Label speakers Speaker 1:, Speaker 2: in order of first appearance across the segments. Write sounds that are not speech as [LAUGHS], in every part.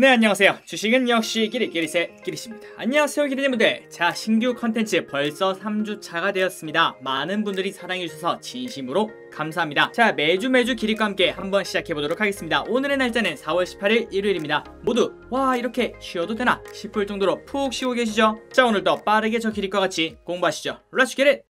Speaker 1: 네 안녕하세요 주식은 역시 끼리끼리새 끼리십니다 안녕하세요 기리님들자 네, 신규 컨텐츠 벌써 3주차가 되었습니다 많은 분들이 사랑해주셔서 진심으로 감사합니다 자 매주 매주 기립과 함께 한번 시작해보도록 하겠습니다 오늘의 날짜는 4월 18일 일요일입니다 모두 와 이렇게 쉬어도 되나 싶을 정도로 푹 쉬고 계시죠 자 오늘도 빠르게 저 기립과 같이 공부하시죠 렛츠 기릿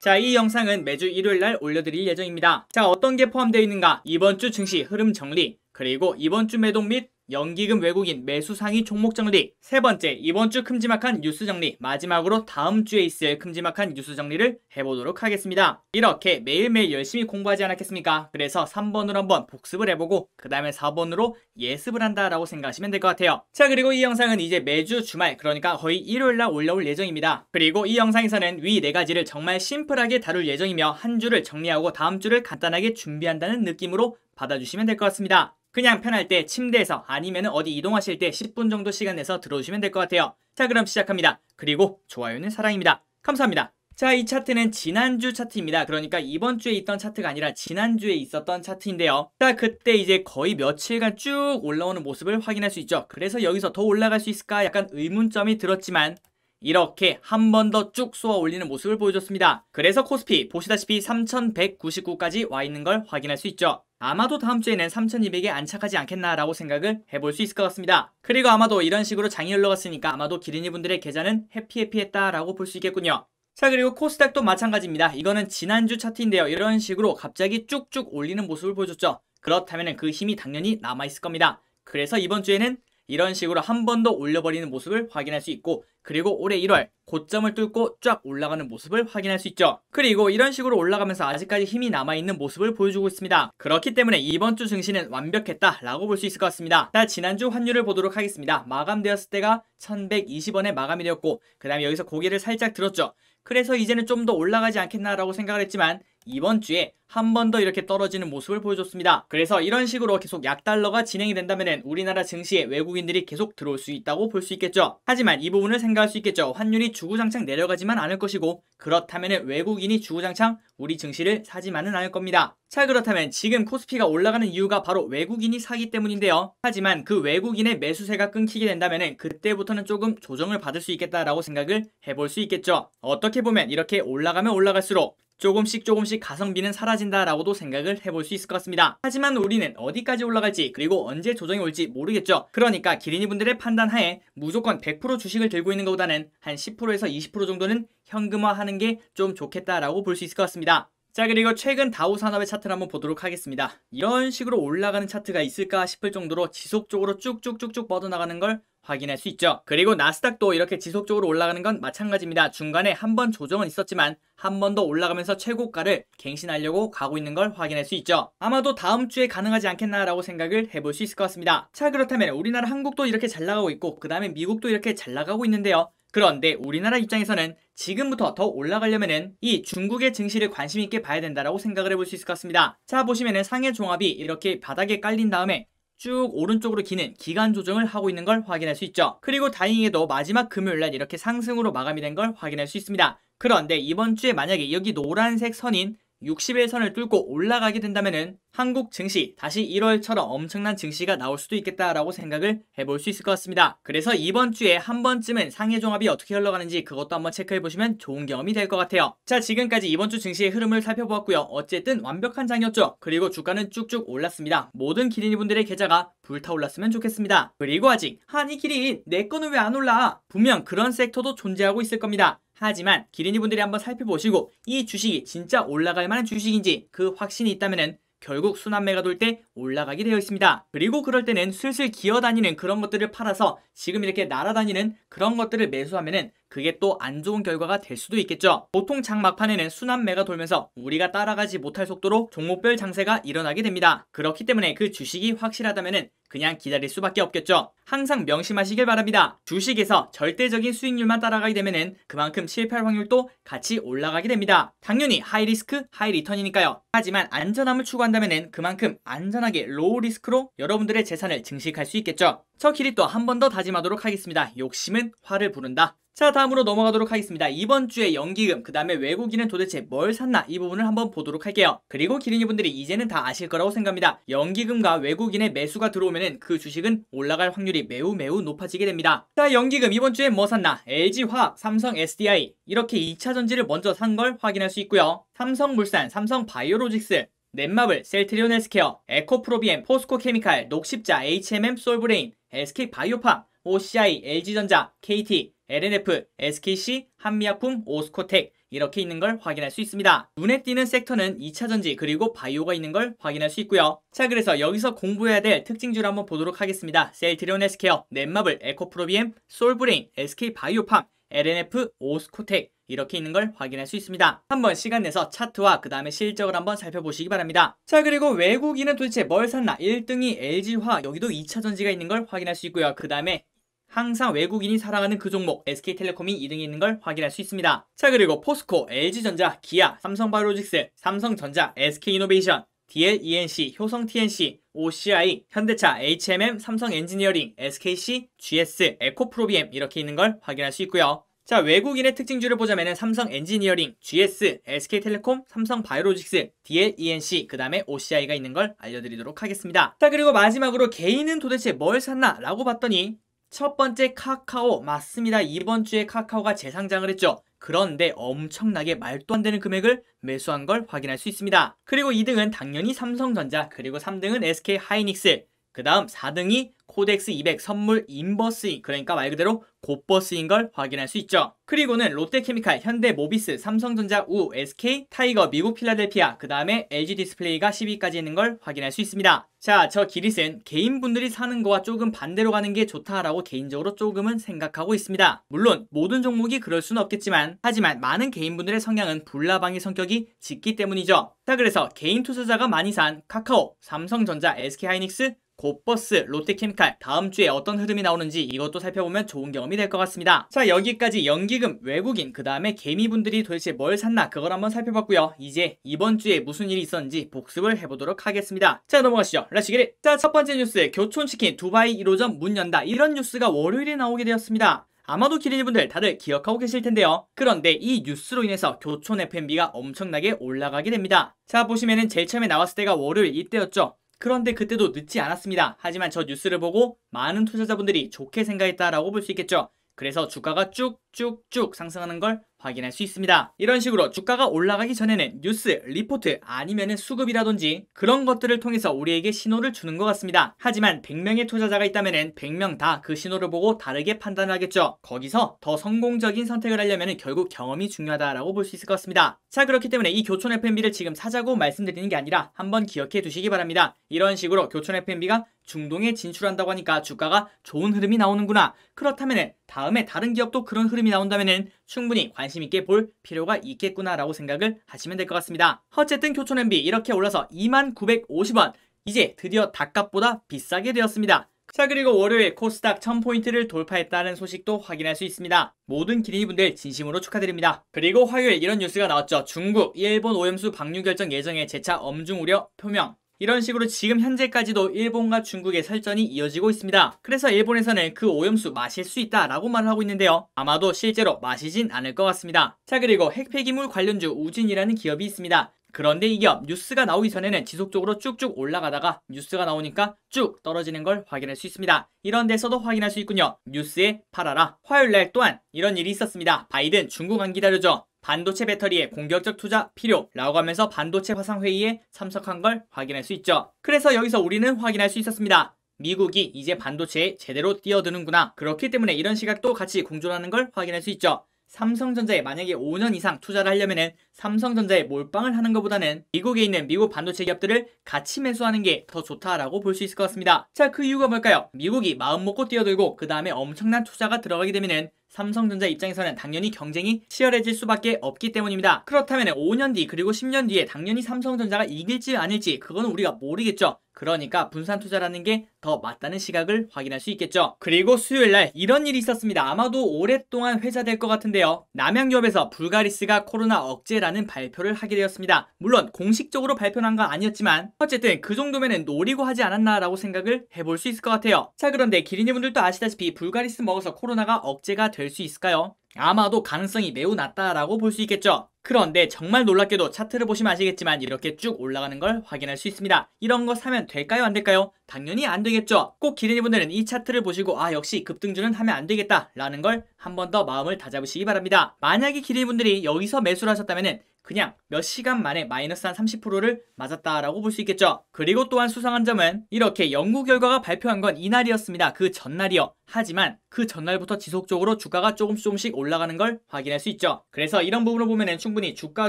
Speaker 1: 자, 이 영상은 매주 일요일 날 올려드릴 예정입니다. 자, 어떤 게 포함되어 있는가? 이번 주 증시 흐름 정리, 그리고 이번 주 매도 및 연기금 외국인 매수 상위 종목 정리 세 번째 이번 주 큼지막한 뉴스 정리 마지막으로 다음 주에 있을 큼지막한 뉴스 정리를 해보도록 하겠습니다 이렇게 매일매일 열심히 공부하지 않았겠습니까 그래서 3번으로 한번 복습을 해보고 그 다음에 4번으로 예습을 한다 라고 생각하시면 될 것 같아요 자 그리고 이 영상은 이제 매주 주말 그러니까 거의 일요일날 올라올 예정입니다 그리고 이 영상에서는 위 네 가지를 정말 심플하게 다룰 예정이며 한 주를 정리하고 다음 주를 간단하게 준비한다는 느낌으로 받아주시면 될 것 같습니다 그냥 편할 때 침대에서 아니면 어디 이동하실 때 10분 정도 시간 내서 들어주시면 될 것 같아요. 자 그럼 시작합니다. 그리고 좋아요는 사랑입니다. 감사합니다. 자, 이 차트는 지난주 차트입니다. 그러니까 이번 주에 있던 차트가 아니라 지난주에 있었던 차트인데요. 자, 그때 이제 거의 며칠간 쭉 올라오는 모습을 확인할 수 있죠. 그래서 여기서 더 올라갈 수 있을까 약간 의문점이 들었지만 이렇게 한 번 더 쭉 쏘아 올리는 모습을 보여줬습니다. 그래서 코스피 보시다시피 3199까지 와 있는 걸 확인할 수 있죠. 아마도 다음 주에는 3200에 안착하지 않겠나라고 생각을 해볼 수 있을 것 같습니다. 그리고 아마도 이런 식으로 장이 흘러갔으니까 아마도 기린이 분들의 계좌는 해피해피했다라고 볼 수 있겠군요. 자 그리고 코스닥도 마찬가지입니다. 이거는 지난주 차트인데요. 이런 식으로 갑자기 쭉쭉 올리는 모습을 보여줬죠. 그렇다면 그 힘이 당연히 남아있을 겁니다. 그래서 이번 주에는 이런 식으로 한 번 더 올려버리는 모습을 확인할 수 있고 그리고 올해 1월 고점을 뚫고 쫙 올라가는 모습을 확인할 수 있죠. 그리고 이런 식으로 올라가면서 아직까지 힘이 남아있는 모습을 보여주고 있습니다. 그렇기 때문에 이번 주 증시는 완벽했다라고 볼 수 있을 것 같습니다. 자, 지난주 환율을 보도록 하겠습니다. 마감되었을 때가 1120원에 마감이 되었고 그 다음에 여기서 고개를 살짝 들었죠. 그래서 이제는 좀 더 올라가지 않겠나라고 생각을 했지만 이번 주에 한 번 더 이렇게 떨어지는 모습을 보여줬습니다. 그래서 이런 식으로 계속 약달러가 진행이 된다면 우리나라 증시에 외국인들이 계속 들어올 수 있다고 볼 수 있겠죠. 하지만 이 부분을 생각할 수 있겠죠. 환율이 주구장창 내려가지만 않을 것이고 그렇다면 외국인이 주구장창 우리 증시를 사지만은 않을 겁니다. 자 그렇다면 지금 코스피가 올라가는 이유가 바로 외국인이 사기 때문인데요. 하지만 그 외국인의 매수세가 끊기게 된다면 그때부터는 조금 조정을 받을 수 있겠다라고 생각을 해볼 수 있겠죠. 어떻게 보면 이렇게 올라가면 올라갈수록 조금씩 조금씩 가성비는 사라진다라고도 생각을 해볼 수 있을 것 같습니다. 하지만 우리는 어디까지 올라갈지 그리고 언제 조정이 올지 모르겠죠. 그러니까 기린이 분들의 판단 하에 무조건 100% 주식을 들고 있는 것보다는 한 10%에서 20% 정도는 현금화하는 게 좀 좋겠다라고 볼 수 있을 것 같습니다. 자 그리고 최근 다우 산업의 차트를 한번 보도록 하겠습니다. 이런 식으로 올라가는 차트가 있을까 싶을 정도로 지속적으로 쭉쭉쭉쭉 뻗어나가는 걸 확인할 수 있죠. 그리고 나스닥도 이렇게 지속적으로 올라가는 건 마찬가지입니다. 중간에 한 번 조정은 있었지만 한 번 더 올라가면서 최고가를 갱신하려고 가고 있는 걸 확인할 수 있죠. 아마도 다음 주에 가능하지 않겠나라고 생각을 해볼 수 있을 것 같습니다. 자 그렇다면 우리나라 한국도 이렇게 잘 나가고 있고 그 다음에 미국도 이렇게 잘 나가고 있는데요. 그런데 우리나라 입장에서는 지금부터 더올라가려면이 중국의 증시를 관심 있게 봐야 된다라고 생각을 해볼 수 있을 것 같습니다. 자 보시면은 상해 종합이 이렇게 바닥에 깔린 다음에 쭉 오른쪽으로 기는 기간 조정을 하고 있는 걸 확인할 수 있죠. 그리고 다행히도 마지막 금요일날 이렇게 상승으로 마감이 된 걸 확인할 수 있습니다. 그런데 이번 주에 만약에 여기 노란색 선인 60일선을 뚫고 올라가게 된다면 한국 증시 다시 1월처럼 엄청난 증시가 나올 수도 있겠다라고 생각을 해볼 수 있을 것 같습니다. 그래서 이번 주에 한 번쯤은 상해 종합이 어떻게 흘러가는지 그것도 한번 체크해보시면 좋은 경험이 될 것 같아요. 자 지금까지 이번 주 증시의 흐름을 살펴보았고요. 어쨌든 완벽한 장이었죠. 그리고 주가는 쭉쭉 올랐습니다. 모든 기린이분들의 계좌가 불타올랐으면 좋겠습니다. 그리고 아직 한이 기린 내 거는 왜 안 올라? 분명 그런 섹터도 존재하고 있을 겁니다. 하지만 기린이 분들이 한번 살펴보시고 이 주식이 진짜 올라갈 만한 주식인지 그 확신이 있다면 결국 순환매가 돌 때 올라가게 되어 있습니다. 그리고 그럴 때는 슬슬 기어다니는 그런 것들을 팔아서 지금 이렇게 날아다니는 그런 것들을 매수하면 그게 또 안 좋은 결과가 될 수도 있겠죠. 보통 장막판에는 순환매가 돌면서 우리가 따라가지 못할 속도로 종목별 장세가 일어나게 됩니다. 그렇기 때문에 그 주식이 확실하다면 그냥 기다릴 수밖에 없겠죠. 항상 명심하시길 바랍니다. 주식에서 절대적인 수익률만 따라가게 되면 그만큼 실패할 확률도 같이 올라가게 됩니다. 당연히 하이 리스크, 하이 리턴이니까요. 하지만 안전함을 추구한다면 그만큼 안전하게 로우 리스크로 여러분들의 재산을 증식할 수 있겠죠. 저 길이 또 한 번 더 다짐하도록 하겠습니다. 욕심은 화를 부른다. 자 다음으로 넘어가도록 하겠습니다. 이번 주에 연기금 그 다음에 외국인은 도대체 뭘 샀나 이 부분을 한번 보도록 할게요. 그리고 기린이분들이 이제는 다 아실 거라고 생각합니다. 연기금과 외국인의 매수가 들어오면 은그 주식은 올라갈 확률이 매우 매우 높아지게 됩니다. 자 연기금 이번 주에 뭐 샀나 LG화학, 삼성 SDI 이렇게 2차전지를 먼저 산 걸 확인할 수 있고요. 삼성물산, 삼성바이오로직스 넷마블, 셀트리온 헬스케어, 에코프로비엠, 포스코케미칼, 녹십자, HMM 솔브레인, SK바이오팜, OCI, LG전자, KT, LNF, SKC, 한미약품, 오스코텍 이렇게 있는 걸 확인할 수 있습니다. 눈에 띄는 섹터는 2차전지 그리고 바이오가 있는 걸 확인할 수 있고요. 자 그래서 여기서 공부해야 될 특징주를 한번 보도록 하겠습니다. 셀트리온 헬스케어, 넷마블, 에코프로비엠, 솔브레인, SK바이오팜 LNF 오스코텍 이렇게 있는 걸 확인할 수 있습니다. 한번 시간 내서 차트와 그 다음에 실적을 한번 살펴보시기 바랍니다. 자 그리고 외국인은 도대체 뭘 샀나 1등이 LG화 여기도 2차전지가 있는 걸 확인할 수 있고요. 그 다음에 항상 외국인이 사랑하는 그 종목 SK텔레콤이 2등에 있는 걸 확인할 수 있습니다. 자 그리고 포스코, LG전자, 기아, 삼성바이오로직스, 삼성전자, SK이노베이션, DLENC, 효성TNC, OCI, 현대차, HMM, 삼성 엔지니어링, SKC, GS, 에코프로비엠 이렇게 있는 걸 확인할 수 있고요. 자 외국인의 특징주를 보자면 삼성 엔지니어링, GS, SK텔레콤, 삼성 바이오로직스, DLENC, 그 다음에 OCI가 있는 걸 알려드리도록 하겠습니다. 자 그리고 마지막으로 개인은 도대체 뭘 샀나 라고 봤더니 첫 번째 카카오 맞습니다. 이번 주에 카카오가 재상장을 했죠. 그런데 엄청나게 말도 안 되는 금액을 매수한 걸 확인할 수 있습니다. 그리고 2등은 당연히 삼성전자, 그리고 3등은 SK하이닉스, 그 다음 4등이 코덱스 200 선물 인버스인 그러니까 말 그대로 곧버스인 걸 확인할 수 있죠. 그리고는 롯데케미칼, 현대 모비스, 삼성전자 우, SK, 타이거, 미국 필라델피아, 그 다음에 LG 디스플레이가 10위까지 있는 걸 확인할 수 있습니다. 자, 저 기릿은 개인분들이 사는 거와 조금 반대로 가는 게 좋다라고 개인적으로 조금은 생각하고 있습니다. 물론 모든 종목이 그럴 수는 없겠지만 하지만 많은 개인분들의 성향은 불나방의 성격이 짙기 때문이죠. 자, 그래서 개인 투자자가 많이 산 카카오, 삼성전자, SK하이닉스, 곧버스, 롯데케미칼 다음 주에 어떤 흐름이 나오는지 이것도 살펴보면 좋은 경험이 될 것 같습니다. 자 여기까지 연기금, 외국인, 그 다음에 개미분들이 도대체 뭘 샀나 그걸 한번 살펴봤고요. 이제 이번 주에 무슨 일이 있었는지 복습을 해보도록 하겠습니다. 자 넘어가시죠. 라시기리 자첫 번째 뉴스 교촌치킨 두바이 1호점 문 연다 이런 뉴스가 월요일에 나오게 되었습니다. 아마도 기린이분들 다들 기억하고 계실 텐데요. 그런데 이 뉴스로 인해서 교촌 F&B가 m 엄청나게 올라가게 됩니다. 자 보시면은 제일 처음에 나왔을 때가 월요일 이때였죠. 그런데 그때도 늦지 않았습니다. 하지만 저 뉴스를 보고 많은 투자자분들이 좋게 생각했다라고 볼 수 있겠죠. 그래서 주가가 쭉쭉쭉 상승하는 걸 확인할 수 있습니다. 이런 식으로 주가가 올라가기 전에는 뉴스, 리포트 아니면 수급이라든지 그런 것들을 통해서 우리에게 신호를 주는 것 같습니다. 하지만 100명의 투자자가 있다면 100명 다 그 신호를 보고 다르게 판단을 하겠죠. 거기서 더 성공적인 선택을 하려면 결국 경험이 중요하다라고 볼 수 있을 것 같습니다. 자 그렇기 때문에 이 교촌 F&B를 m 지금 사자고 말씀드리는 게 아니라 한번 기억해 두시기 바랍니다. 이런 식으로 교촌 F&B가 m 중동에 진출한다고 하니까 주가가 좋은 흐름이 나오는구나. 그렇다면 다음에 다른 기업도 그런 흐름이 나온다면 충분히 관심 관심 있게 볼 필요가 있겠구나라고 생각을 하시면 될 것 같습니다. 어쨌든 교촌 엔비 이렇게 올라서 2950원 이제 드디어 닭값보다 비싸게 되었습니다. 자 그리고 월요일 코스닥 1000포인트를 돌파했다는 소식도 확인할 수 있습니다. 모든 기린이분들 진심으로 축하드립니다. 그리고 화요일 이런 뉴스가 나왔죠. 중국, 일본 오염수 방류 결정 예정에 재차 엄중 우려 표명. 이런 식으로 지금 현재까지도 일본과 중국의 설전이 이어지고 있습니다. 그래서 일본에서는 그 오염수 마실 수 있다라고 말을 하고 있는데요. 아마도 실제로 마시진 않을 것 같습니다. 자 그리고 핵폐기물 관련주 우진이라는 기업이 있습니다. 그런데 이 기업 뉴스가 나오기 전에는 지속적으로 쭉쭉 올라가다가 뉴스가 나오니까 쭉 떨어지는 걸 확인할 수 있습니다. 이런 데서도 확인할 수 있군요. 뉴스에 팔아라. 화요일날 또한 이런 일이 있었습니다. 바이든 중국 안 기다려줘. 반도체 배터리에 공격적 투자 필요라고 하면서 반도체 화상회의에 참석한 걸 확인할 수 있죠. 그래서 여기서 우리는 확인할 수 있었습니다. 미국이 이제 반도체에 제대로 뛰어드는구나. 그렇기 때문에 이런 시각도 같이 공존하는 걸 확인할 수 있죠. 삼성전자에 만약에 5년 이상 투자를 하려면 은 삼성전자에 몰빵을 하는 것보다는 미국에 있는 미국 반도체 기업들을 같이 매수하는 게 더 좋다라고 볼 수 있을 것 같습니다. 자, 그 이유가 뭘까요? 미국이 마음 먹고 뛰어들고 그 다음에 엄청난 투자가 들어가게 되면은 삼성전자 입장에서는 당연히 경쟁이 치열해질 수밖에 없기 때문입니다. 그렇다면 5년 뒤 그리고 10년 뒤에 당연히 삼성전자가 이길지 아닐지 그건 우리가 모르겠죠. 그러니까 분산 투자라는 게 더 맞다는 시각을 확인할 수 있겠죠. 그리고 수요일 날 이런 일이 있었습니다. 아마도 오랫동안 회자될 것 같은데요. 남양기업에서 불가리스가 코로나 억제라는 발표를 하게 되었습니다. 물론 공식적으로 발표한 건 아니었지만 어쨌든 그 정도면은 노리고 하지 않았나라고 생각을 해볼 수 있을 것 같아요. 자 그런데 기린이분들도 아시다시피 불가리스 먹어서 코로나가 억제가 될수 있을까요? 아마도 가능성이 매우 낮다라고 볼 수 있겠죠. 그런데 정말 놀랍게도 차트를 보시면 아시겠지만 이렇게 쭉 올라가는 걸 확인할 수 있습니다. 이런 거 사면 될까요? 안 될까요? 당연히 안 되겠죠. 꼭 기린이분들은 이 차트를 보시고 아 역시 급등주는 하면 안 되겠다라는 걸 한 번 더 마음을 다잡으시기 바랍니다. 만약에 기린이분들이 여기서 매수를 하셨다면 그냥 몇 시간 만에 마이너스 한 30%를 맞았다라고 볼 수 있겠죠. 그리고 또한 수상한 점은 이렇게 연구 결과가 발표한 건 이날이었습니다. 그 전날이요. 하지만 그 전날부터 지속적으로 주가가 조금씩 조금씩 올라가는 걸 확인할 수 있죠. 그래서 이런 부분을 보면은 충분히 주가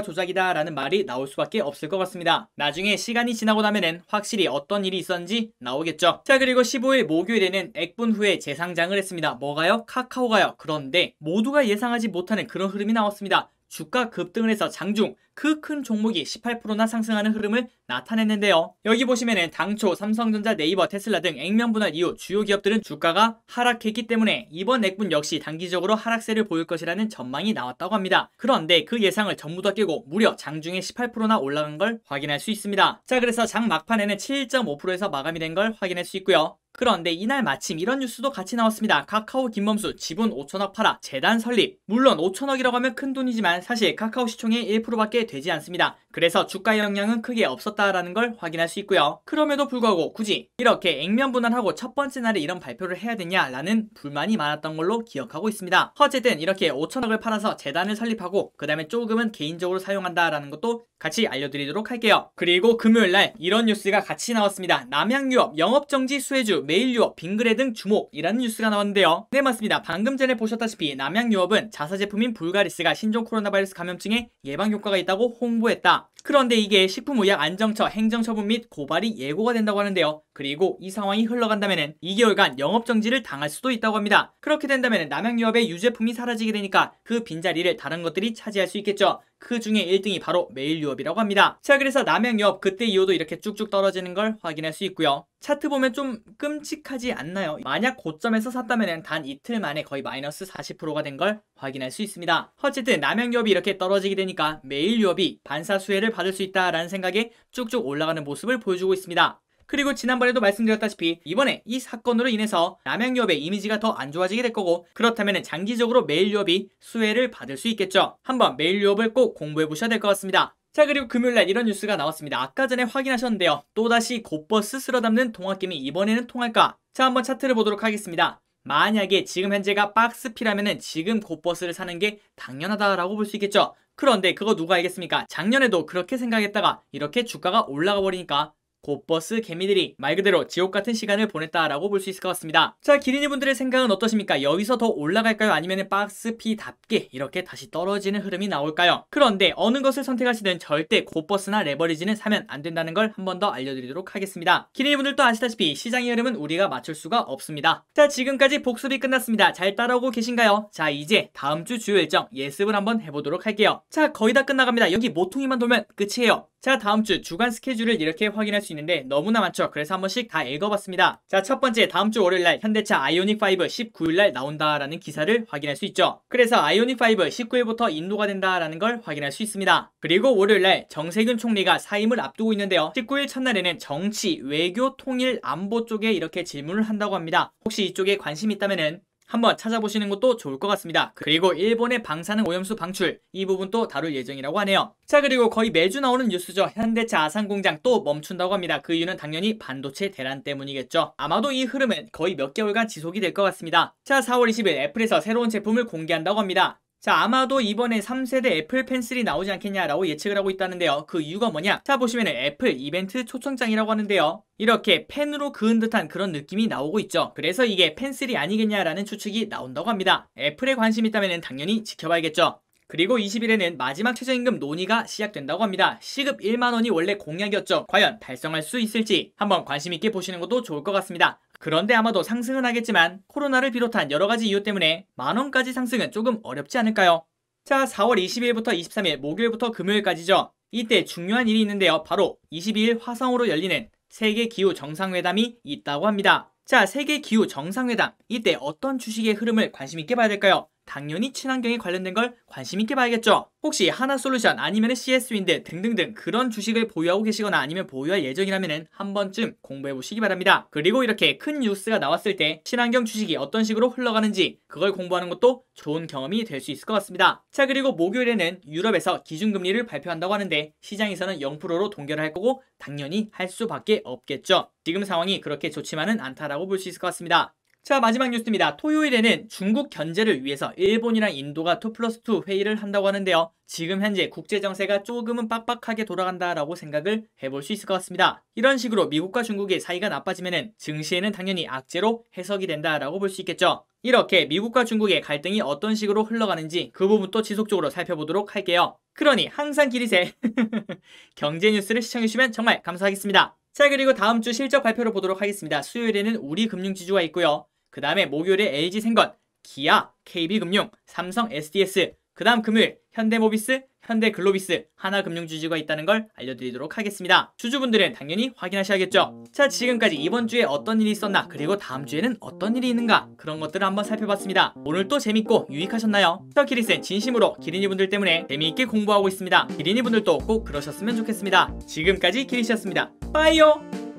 Speaker 1: 조작이다라는 말이 나올 수밖에 없을 것 같습니다. 나중에 시간이 지나고 나면은 확실히 어떤 일이 있었는지 나오겠죠. 자 그리고 15일 목요일에는 액분 후에 재상장을 했습니다. 뭐가요? 카카오가요. 그런데 모두가 예상하지 못하는 그런 흐름이 나왔습니다. 주가 급등을 해서 장중 그 큰 종목이 18%나 상승하는 흐름을 나타냈는데요. 여기 보시면은 당초 삼성전자, 네이버, 테슬라 등 액면 분할 이후 주요 기업들은 주가가 하락했기 때문에 이번 액분 역시 단기적으로 하락세를 보일 것이라는 전망이 나왔다고 합니다. 그런데 그 예상을 전부 다 깨고 무려 장중에 18%나 올라간 걸 확인할 수 있습니다. 자 그래서 장 막판에는 7.5%에서 마감이 된 걸 확인할 수 있고요. 그런데 이날 마침 이런 뉴스도 같이 나왔습니다. 카카오 김범수 지분 5천억 팔아 재단 설립. 물론 5천억이라고 하면 큰 돈이지만 사실 카카오 시총의 1%밖에 되지 않습니다. 그래서 주가 영향은 크게 없었다라는 걸 확인할 수 있고요. 그럼에도 불구하고 굳이 이렇게 액면 분할하고 첫 번째 날에 이런 발표를 해야 되냐라는 불만이 많았던 걸로 기억하고 있습니다. 어쨌든 이렇게 5천억을 팔아서 재단을 설립하고 그 다음에 조금은 개인적으로 사용한다라는 것도 같이 알려드리도록 할게요. 그리고 금요일 날 이런 뉴스가 같이 나왔습니다. 남양유업 영업정지 수혜주 메일유업, 빙그레 등 주목이라는 뉴스가 나왔는데요. 네 맞습니다. 방금 전에 보셨다시피 남양유업은 자사 제품인 불가리스가 신종 코로나 바이러스 감염증에 예방 효과가 있다고 홍보했다. 그런데 이게 식품의약 안정처 행정처분 및 고발이 예고가 된다고 하는데요. 그리고 이 상황이 흘러간다면 2개월간 영업정지를 당할 수도 있다고 합니다. 그렇게 된다면 남양유업의 유제품이 사라지게 되니까 그 빈자리를 다른 것들이 차지할 수 있겠죠. 그 중에 1등이 바로 메일유업이라고 합니다. 자 그래서 남양유업 그때 이후도 이렇게 쭉쭉 떨어지는 걸 확인할 수 있고요. 차트 보면 좀 끔찍하지 않나요? 만약 고점에서 샀다면 단 이틀 만에 거의 마이너스 40%가 된 걸 확인할 수 있습니다. 어쨌든 남양유업이 이렇게 떨어지게 되니까 메일유업이 반사 수혜를 받을 수 있다라는 생각에 쭉쭉 올라가는 모습을 보여주고 있습니다. 그리고 지난번에도 말씀드렸다시피 이번에 이 사건으로 인해서 남양유업의 이미지가 더 안 좋아지게 될 거고 그렇다면 장기적으로 메일유업이 수혜를 받을 수 있겠죠. 한번 메일유업을 꼭 공부해 보셔야 될 것 같습니다. 자 그리고 금요일날 이런 뉴스가 나왔습니다. 아까 전에 확인하셨는데요. 또다시 곱버스 쓸어 담는 통합김이 이번에는 통할까? 자 한번 차트를 보도록 하겠습니다. 만약에 지금 현재가 박스피라면은 지금 곱버스를 사는 게 당연하다라고 볼 수 있겠죠. 그런데 그거 누가 알겠습니까? 작년에도 그렇게 생각했다가 이렇게 주가가 올라가 버리니까 곧버스 개미들이 말 그대로 지옥 같은 시간을 보냈다라고 볼 수 있을 것 같습니다. 자, 기린이 분들의 생각은 어떠십니까? 여기서 더 올라갈까요? 아니면 박스 피답게 이렇게 다시 떨어지는 흐름이 나올까요? 그런데 어느 것을 선택하시든 절대 곧버스나 레버리지는 사면 안 된다는 걸 한 번 더 알려드리도록 하겠습니다. 기린이 분들도 아시다시피 시장의 흐름은 우리가 맞출 수가 없습니다. 자, 지금까지 복습이 끝났습니다. 잘 따라오고 계신가요? 자, 이제 다음 주 주요 일정 예습을 한번 해보도록 할게요. 자, 거의 다 끝나갑니다. 여기 모퉁이만 돌면 끝이에요. 자, 다음 주 주간 스케줄을 이렇게 확인할 수수 있는데 너무나 많죠. 그래서 한 번씩 다 읽어봤습니다. 자, 첫 번째 다음 주 월요일 날 현대차 아이오닉 5 19일 날 나온다라는 기사를 확인할 수 있죠. 그래서 아이오닉 5 19일부터 인도가 된다라는 걸 확인할 수 있습니다. 그리고 월요일 날 정세균 총리가 사임을 앞두고 있는데요. 19일 첫날에는 정치, 외교, 통일, 안보 쪽에 이렇게 질문을 한다고 합니다. 혹시 이쪽에 관심 있다면은 한번 찾아보시는 것도 좋을 것 같습니다. 그리고 일본의 방사능 오염수 방출 이 부분도 다룰 예정이라고 하네요. 자 그리고 거의 매주 나오는 뉴스죠. 현대차 아산공장 또 멈춘다고 합니다. 그 이유는 당연히 반도체 대란 때문이겠죠. 아마도 이 흐름은 거의 몇 개월간 지속이 될 것 같습니다. 자 4월 20일 애플에서 새로운 제품을 공개한다고 합니다. 자 아마도 이번에 3세대 애플 펜슬이 나오지 않겠냐라고 예측을 하고 있다는데요. 그 이유가 뭐냐? 자보시면 애플 이벤트 초청장이라고 하는데요. 이렇게 펜으로 그은 듯한 그런 느낌이 나오고 있죠. 그래서 이게 펜슬이 아니겠냐라는 추측이 나온다고 합니다. 애플에 관심 있다면 당연히 지켜봐야겠죠. 그리고 20일에는 마지막 최저임금 논의가 시작된다고 합니다. 시급 1만원이 원래 공약이었죠. 과연 달성할 수 있을지 한번 관심 있게 보시는 것도 좋을 것 같습니다. 그런데 아마도 상승은 하겠지만 코로나를 비롯한 여러가지 이유 때문에 만원까지 상승은 조금 어렵지 않을까요? 자 4월 2 2일부터 23일 목요일부터 금요일까지죠. 이때 중요한 일이 있는데요. 바로 22일 화성으로 열리는 세계 기후 정상회담이 있다고 합니다. 자 세계 기후 정상회담 이때 어떤 주식의 흐름을 관심 있게 봐야 될까요? 당연히 친환경에 관련된 걸 관심 있게 봐야겠죠. 혹시 하나솔루션 아니면 CS윈드 등등등 그런 주식을 보유하고 계시거나 아니면 보유할 예정이라면 한 번쯤 공부해 보시기 바랍니다. 그리고 이렇게 큰 뉴스가 나왔을 때 친환경 주식이 어떤 식으로 흘러가는지 그걸 공부하는 것도 좋은 경험이 될 수 있을 것 같습니다. 자 그리고 목요일에는 유럽에서 기준금리를 발표한다고 하는데 시장에서는 0%로 동결을 할 거고 당연히 할 수밖에 없겠죠. 지금 상황이 그렇게 좋지만은 않다라고 볼 수 있을 것 같습니다. 자 마지막 뉴스입니다. 토요일에는 중국 견제를 위해서 일본이랑 인도가 2 플러스 2 회의를 한다고 하는데요. 지금 현재 국제정세가 조금은 빡빡하게 돌아간다라고 생각을 해볼 수 있을 것 같습니다. 이런 식으로 미국과 중국의 사이가 나빠지면 증시에는 당연히 악재로 해석이 된다라고 볼 수 있겠죠. 이렇게 미국과 중국의 갈등이 어떤 식으로 흘러가는지 그 부분도 지속적으로 살펴보도록 할게요. 그러니 항상 길이세 [LAUGHS] 경제 뉴스를 시청해주시면 정말 감사하겠습니다. 자 그리고 다음 주 실적 발표를 보도록 하겠습니다. 수요일에는 우리 금융지주가 있고요. 그 다음에 목요일에 LG생건, 기아, KB금융, 삼성 SDS, 그 다음 금요일 현대모비스, 현대글로비스, 하나금융주주가 있다는 걸 알려드리도록 하겠습니다. 주주분들은 당연히 확인하셔야겠죠. 자 지금까지 이번 주에 어떤 일이 있었나 그리고 다음 주에는 어떤 일이 있는가 그런 것들을 한번 살펴봤습니다. 오늘도 재밌고 유익하셨나요? 저 기리센 진심으로 기린이분들 때문에 재미있게 공부하고 있습니다. 기린이분들도 꼭 그러셨으면 좋겠습니다. 지금까지 기리씨였습니다. 빠이요!